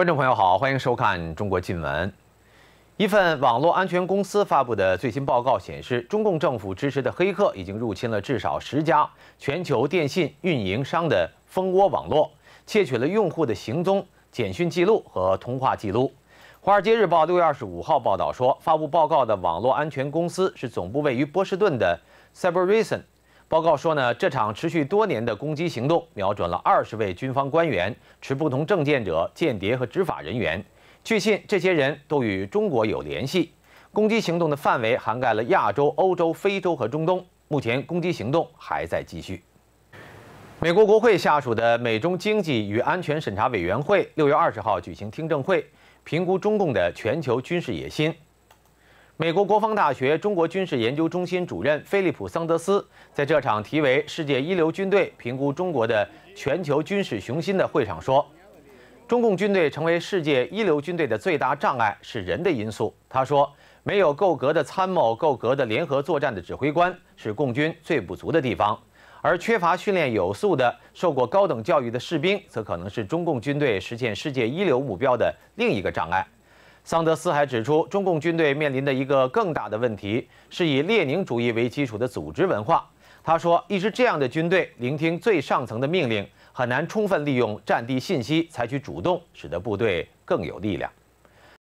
观众朋友好，欢迎收看《中国新闻》。一份网络安全公司发布的最新报告显示，中共政府支持的黑客已经入侵了至少十家全球电信运营商的蜂窝网络，窃取了用户的行踪、简讯记录和通话记录。《华尔街日报》六月二十五号报道说，发布报告的网络安全公司是总部位于波士顿的 Cyber。报告说呢，这场持续多年的攻击行动瞄准了二十位军方官员、持不同政见者、间谍和执法人员。据信，这些人都与中国有联系。攻击行动的范围涵盖了亚洲、欧洲、非洲和中东。目前，攻击行动还在继续。美国国会下属的美中经济与安全审查委员会六月二十号举行听证会，评估中共的全球军事野心。美国国防大学中国军事研究中心主任菲利普·桑德斯在这场题为“世界一流军队评估中国的全球军事雄心”的会上说：“中共军队成为世界一流军队的最大障碍是人的因素。”他说：“没有够格的参谋、够格的联合作战的指挥官，是共军最不足的地方；而缺乏训练有素的、受过高等教育的士兵，则可能是中共军队实现世界一流目标的另一个障碍。”桑德斯还指出，中共军队面临的一个更大的问题是以列宁主义为基础的组织文化。他说，一支这样的军队聆听最上层的命令，很难充分利用战地信息，采取主动，使得部队更有力量。